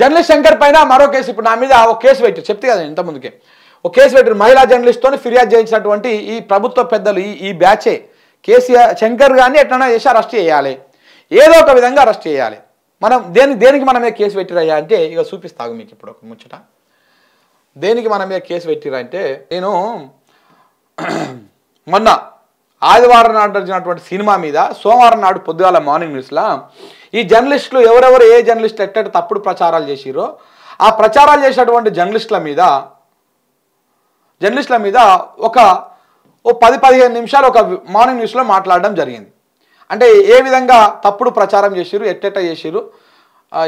journalist Shankar పైన మరో case ఇప్పుడు నా మీద ఒక కేసు పెట్టి చెప్తే కదా ఇంతకుముందుకే ఒక కేసు పెట్టి మహిళా జర్నలిస్ట్తో ఫిర్యాదు చేయించినటువంటి ఈ ప్రభుత్వ పెద్దలు ఈ ఈ బ్యాచే కేసీఆర్ శంకర్ కానీ ఎట్లన్నా చేసి అరెస్ట్ చేయాలి ఏదో ఒక విధంగా అరెస్ట్ చేయాలి మనం దేని దేనికి మన మీద కేసు పెట్టిరయ్యా అంటే ఇక చూపిస్తాగు మీకు ఇప్పుడు ఒక ముచ్చట దేనికి మన మీద కేసు అంటే నేను మొన్న ఆదివారం నాడు నడిచినటువంటి సినిమా మీద సోమవారం నాడు పొద్దుగాల మార్నింగ్ న్యూస్లో ఈ జర్నలిస్టులు ఎవరెవరు ఏ జర్నలిస్ట్ ఎట్ట తప్పుడు ప్రచారాలు చేసిరో ఆ ప్రచారాలు చేసినటువంటి జర్నలిస్టుల మీద జర్నలిస్టుల మీద ఒక ఓ పది పదిహేను నిమిషాలు ఒక మార్నింగ్ న్యూస్లో మాట్లాడడం జరిగింది అంటే ఏ విధంగా తప్పుడు ప్రచారం చేసిరు ఎట్టెట్ట చేసిరు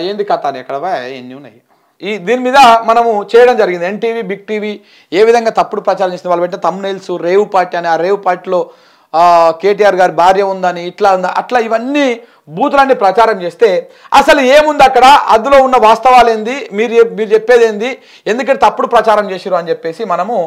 ఏంది కథ అని ఎక్కడ ఎన్ని ఉన్నాయి ఈ దీని మీద మనము చేయడం జరిగింది ఎన్టీవీ బిగ్ టీవీ ఏ విధంగా తప్పుడు ప్రచారం చేసిన వాళ్ళు తమ్ నెల్స్ రేవు పార్టీ అని ఆ రేవు పార్టీలో కేటీఆర్ గారి భార్య ఉందని ఇట్లా ఉందా అట్లా ఇవన్నీ బూతులన్నీ ప్రచారం చేస్తే అసలు ఏముంది అక్కడ అందులో ఉన్న వాస్తవాలు ఏంది మీరు మీరు చెప్పేది ఏంది ఎందుకంటే తప్పుడు ప్రచారం చేసిరు అని చెప్పేసి మనము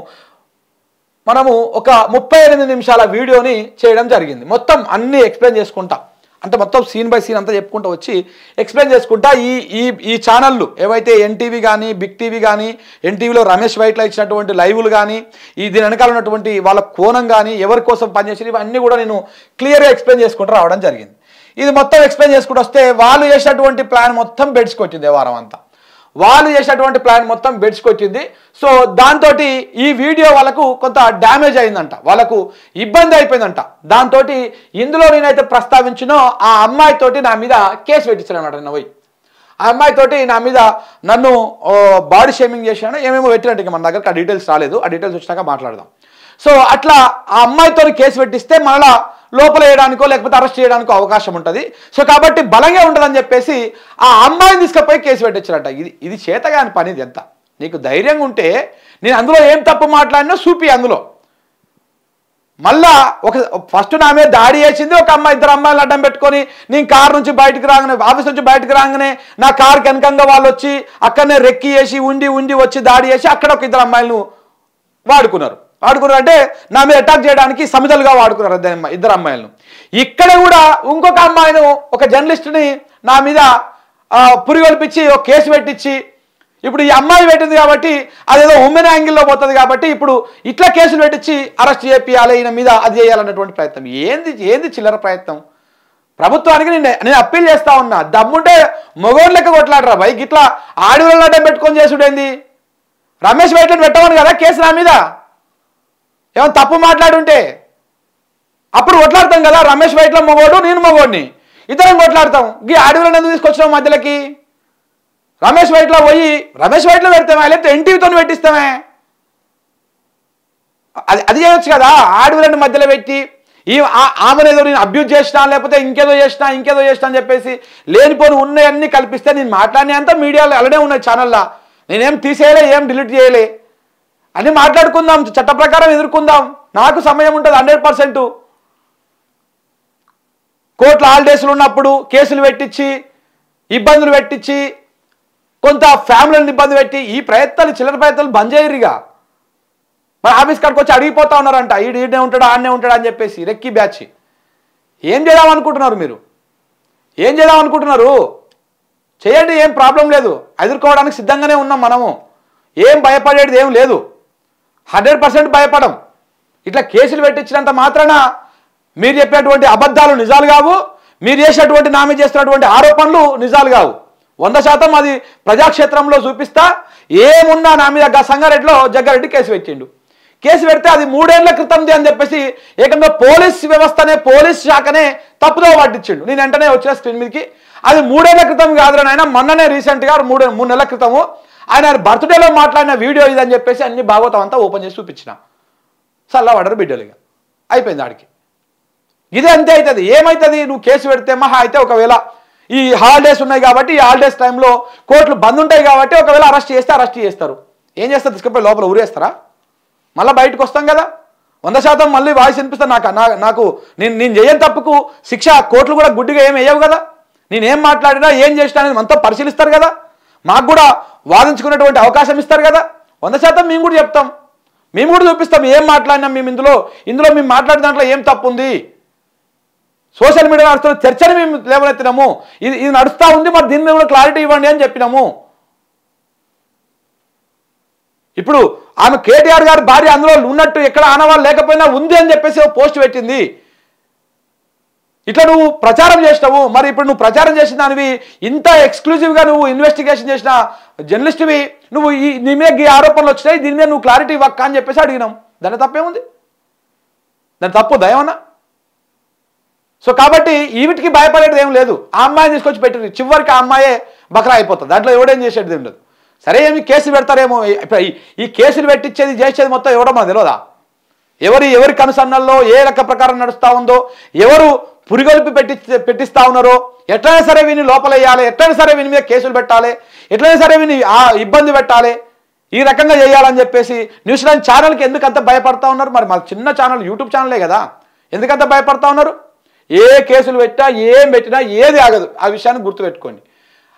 మనము ఒక ముప్పై ఎనిమిది నిమిషాల వీడియోని చేయడం జరిగింది మొత్తం అన్నీ ఎక్స్ప్లెయిన్ చేసుకుంటాం అంటే మొత్తం సీన్ బై సీన్ అంతా చెప్పుకుంటూ వచ్చి ఎక్స్ప్లెయిన్ చేసుకుంటా ఈ ఈ ఈ ఛానళ్ళు ఏవైతే ఎన్టీవీ కానీ బిగ్ టీవీ కానీ ఎన్టీవీలో రమేష్ వైట్లా ఇచ్చినటువంటి లైవ్లు కానీ ఈ దీని వెనకాల ఉన్నటువంటి వాళ్ళ కోణం కానీ ఎవరి కోసం పనిచేసి ఇవన్నీ కూడా నేను క్లియర్గా ఎక్స్ప్లెయిన్ చేసుకుంటూ రావడం జరిగింది ఇది మొత్తం ఎక్స్ప్లెయిన్ చేసుకుంటూ వస్తే వాళ్ళు చేసినటువంటి ప్లాన్ మొత్తం బెడ్స్కి వచ్చింది వారం అంతా వాళ్ళు చేసినటువంటి ప్లాన్ మొత్తం బెడ్స్కి వచ్చింది సో దాంతో ఈ వీడియో వాళ్ళకు కొంత డ్యామేజ్ అయిందంట వాళ్ళకు ఇబ్బంది అయిపోయిందంట దాంతో ఇందులో నేనైతే ప్రస్తావించినో ఆ అమ్మాయితోటి నా మీద కేసు పెట్టించాను అన్నమాట నిన్న పోయి ఆ అమ్మాయితోటి నా మీద నన్ను బాడీ షేమింగ్ చేశాను ఏమేమో పెట్టినట్టు మన దగ్గరకు ఆ డీటెయిల్స్ రాలేదు ఆ డీటెయిల్స్ వచ్చినాక మాట్లాడదాం సో అట్లా ఆ అమ్మాయితో కేసు పెట్టిస్తే మళ్ళా లోపల వేయడానికో లేకపోతే అరెస్ట్ చేయడానికో అవకాశం ఉంటుంది సో కాబట్టి బలంగా ఉంటుందని చెప్పేసి ఆ అమ్మాయిని తీసుకుపోయి కేసు పెట్టచ్చారట ఇది ఇది చేతగాని పని ఇది ఎంత నీకు ధైర్యంగా ఉంటే నేను అందులో ఏం తప్పు మాట్లాడినా చూపి అందులో మళ్ళా ఒక ఫస్ట్ నా మీద దాడి చేసింది ఒక అమ్మాయి ఇద్దరు అమ్మాయిలు అడ్డం పెట్టుకొని నేను కారు నుంచి బయటకు రాగానే ఆఫీస్ నుంచి బయటకు రాగానే నా కారు కనకంగా వాళ్ళు వచ్చి అక్కడనే రెక్కి వేసి ఉండి ఉండి వచ్చి దాడి చేసి అక్కడ ఒక ఇద్దరు అమ్మాయిలను వాడుకున్నారు వాడుకున్నారు అంటే నా మీద అటాక్ చేయడానికి సమిదలుగా వాడుకున్నారు ఇద్దరు అమ్మాయిలను ఇక్కడ కూడా ఇంకొక అమ్మాయిను ఒక జర్నలిస్ట్ని నా మీద పురిగొల్పించి ఒక కేసు పెట్టించి ఇప్పుడు ఈ అమ్మాయి పెట్టింది కాబట్టి అదేదో ఉమెన్ యాంగిల్లో పోతుంది కాబట్టి ఇప్పుడు ఇట్లా కేసులు పెట్టించి అరెస్ట్ చేపియాలి ఈయన మీద అది చేయాలన్నటువంటి ప్రయత్నం ఏంది ఏంది చిల్లర ప్రయత్నం ప్రభుత్వానికి నేను నేను అప్పీల్ చేస్తా ఉన్నా దమ్ముంటే మగోళ్ళకి కొట్లాడరా బైక్ ఇట్లా ఆడవాళ్ళ పెట్టుకొని చేసుడేంది రమేష్ బయట పెట్టమని కదా కేసు నా మీద ఏమైనా తప్పు మాట్లాడుంటే అప్పుడు కొట్లాడతాం కదా రమేష్ బయటలో మగోడు నేను మగోడిని ఇద్దరం కొట్లాడతాం ఈ అడవులను ఎందుకు తీసుకొచ్చినాం మధ్యలోకి రమేష్ వైట్లో పోయి రమేష్ వైట్లో పెడతామా లేకపోతే ఎన్టీవీతో పెట్టిస్తామే అది అది చేయొచ్చు కదా ఆడవులను మధ్యలో పెట్టి ఈ ఆమెను ఏదో నేను అబ్యూజ్ చేసినా లేకపోతే ఇంకేదో చేసినా ఇంకేదో చేసినా అని చెప్పేసి లేనిపోని ఉన్నాయన్నీ కల్పిస్తే నేను మాట్లాడినంత మీడియాలో అలానే ఉన్నాయి ఛానల్లో నేనేం తీసేయలే ఏం డిలీట్ చేయలే అని మాట్లాడుకుందాం చట్ట ప్రకారం ఎదుర్కొందాం నాకు సమయం ఉంటుంది హండ్రెడ్ పర్సెంట్ కోర్టులో హాలిడేస్లు ఉన్నప్పుడు కేసులు పెట్టించి ఇబ్బందులు పెట్టించి కొంత ఫ్యామిలీని ఇబ్బంది పెట్టి ఈ ప్రయత్నాలు చిల్లర ప్రయత్నాలు బంద్ చేయరుగా మన ఆఫీస్ కాడికి వచ్చి అడిగిపోతా ఉన్నారంట ఈడు ఈడనే ఉంటాడు ఆడనే ఉంటాడు అని చెప్పేసి రెక్కి బ్యాచ్ ఏం చేద్దాం అనుకుంటున్నారు మీరు ఏం చేద్దాం అనుకుంటున్నారు చేయండి ఏం ప్రాబ్లం లేదు ఎదుర్కోవడానికి సిద్ధంగానే ఉన్నాం మనము ఏం భయపడేది ఏం లేదు హండ్రెడ్ పర్సెంట్ భయపడం ఇట్లా కేసులు పెట్టించినంత మాత్రాన మీరు చెప్పినటువంటి అబద్ధాలు నిజాలు కావు మీరు చేసినటువంటి నామి చేస్తున్నటువంటి ఆరోపణలు నిజాలు కావు వంద శాతం అది ప్రజాక్షేత్రంలో చూపిస్తా ఏమున్నా నా మీద సంగారెడ్డిలో జగ్గారెడ్డి కేసు పెట్టిండు కేసు పెడితే అది మూడేళ్ల క్రితంది అని చెప్పేసి ఏకంగా పోలీస్ వ్యవస్థనే పోలీస్ శాఖనే తప్పుదో పట్టించిండు నేను వెంటనే వచ్చిన స్క్రీన్ మీదకి అది మూడేళ్ల క్రితం కాదు ఆయన మొన్ననే రీసెంట్గా మూడు మూడు నెలల క్రితము ఆయన బర్త్డేలో మాట్లాడిన వీడియో ఇదని చెప్పేసి అన్ని భాగవతం అంతా ఓపెన్ చేసి చూపించిన సల్లవాడరు బిడ్డలుగా అయిపోయింది ఆడికి ఇది అంతే అవుతుంది ఏమవుతుంది నువ్వు కేసు పెడితే మహా అయితే ఒకవేళ ఈ హాలిడేస్ ఉన్నాయి కాబట్టి ఈ హాలిడేస్ టైంలో కోర్టులు బంద్ ఉంటాయి కాబట్టి ఒకవేళ అరెస్ట్ చేస్తే అరెస్ట్ చేస్తారు ఏం చేస్తారు తీసుకుపోయి లోపల ఊరేస్తారా మళ్ళీ బయటకు వస్తాం కదా వంద శాతం మళ్ళీ వాయిస్ వినిపిస్తాను నాకు నాకు నేను నేను చేయని తప్పుకు శిక్ష కోర్టులు కూడా గుడ్డిగా ఏమి వేయవు కదా నేనేం మాట్లాడినా ఏం చేసినా అనేది మనతో పరిశీలిస్తారు కదా మాకు కూడా వాదించుకునేటువంటి అవకాశం ఇస్తారు కదా వంద శాతం మేము కూడా చెప్తాం మేము కూడా చూపిస్తాం ఏం మాట్లాడినాం మేము ఇందులో ఇందులో మేము మాట్లాడిన దాంట్లో ఏం తప్పు ఉంది సోషల్ మీడియా నడుస్తున్న చర్చని మేము లేవనెత్తినాము ఇది ఇది నడుస్తూ ఉంది మరి దీని మీద క్లారిటీ ఇవ్వండి అని చెప్పినాము ఇప్పుడు ఆమె కేటీఆర్ గారు భార్య అందులో ఉన్నట్టు ఎక్కడ ఆనవాళ్ళు లేకపోయినా ఉంది అని చెప్పేసి పోస్ట్ పెట్టింది ఇట్లా నువ్వు ప్రచారం చేసినావు మరి ఇప్పుడు నువ్వు ప్రచారం చేసిన దానివి ఇంత ఎక్స్క్లూజివ్గా నువ్వు ఇన్వెస్టిగేషన్ చేసిన జర్నలిస్ట్వి నువ్వు ఈ నీ మీద ఈ ఆరోపణలు వచ్చినాయి దీని మీద నువ్వు క్లారిటీ ఇవ్వక్క అని చెప్పేసి అడిగినాం దాని తప్పేముంది దాని తప్పు దయమన్నా సో కాబట్టి ఈవిటికి భయపడేది ఏం లేదు ఆ అమ్మాయిని తీసుకొచ్చి పెట్టింది చివరికి ఆ అమ్మాయే బకరా అయిపోతుంది దాంట్లో ఎవడేం చేసేది లేదు సరే ఏమి కేసులు పెడతారేమో ఈ కేసులు పెట్టించేది చేసేది మొత్తం ఎవడో మనకు తెలియదా ఎవరి ఎవరి కనుసన్నల్లో ఏ లెక్క ప్రకారం నడుస్తూ ఉందో ఎవరు పురిగొల్పి పెట్టి పెట్టిస్తా ఉన్నారో ఎట్లయినా సరే లోపల లోపలేయాలి ఎట్లయినా సరే విని మీద కేసులు పెట్టాలి ఎట్లయినా సరే ఆ ఇబ్బంది పెట్టాలి ఈ రకంగా చేయాలని చెప్పేసి న్యూజిలాండ్ ఛానల్కి ఎందుకంత భయపడతా ఉన్నారు మరి మాకు చిన్న ఛానల్ యూట్యూబ్ ఛానలే కదా ఎందుకంత భయపడతా ఉన్నారు ఏ కేసులు పెట్టినా ఏం పెట్టినా ఏది ఆగదు ఆ విషయాన్ని గుర్తుపెట్టుకోండి